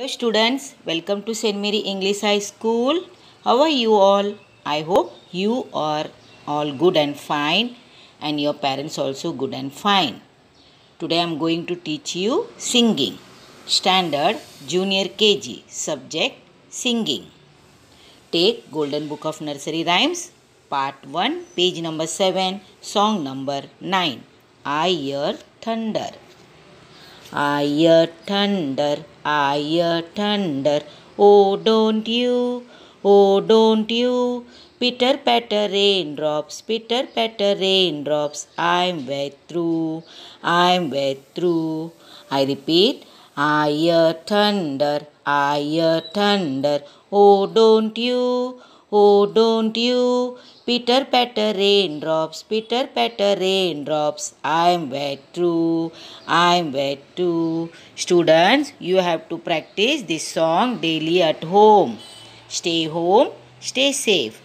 Hello students, welcome to St. Mary English High School. How are you all? I hope you are all good and fine and your parents also good and fine. Today I am going to teach you singing. Standard Junior KG Subject Singing. Take Golden Book of Nursery Rhymes Part 1 page number 7 song number 9 I hear thunder. I hear thunder I hear thunder. Oh, don't you? Oh, don't you? Pitter patter raindrops, pitter patter raindrops. I'm wet through, I'm wet through. I repeat, I hear thunder, I hear thunder. Oh, don't you? Oh, don't you? Pitter patter raindrops, pitter patter raindrops. I'm wet too, I'm wet too. Students, you have to practice this song daily at home. Stay home, stay safe.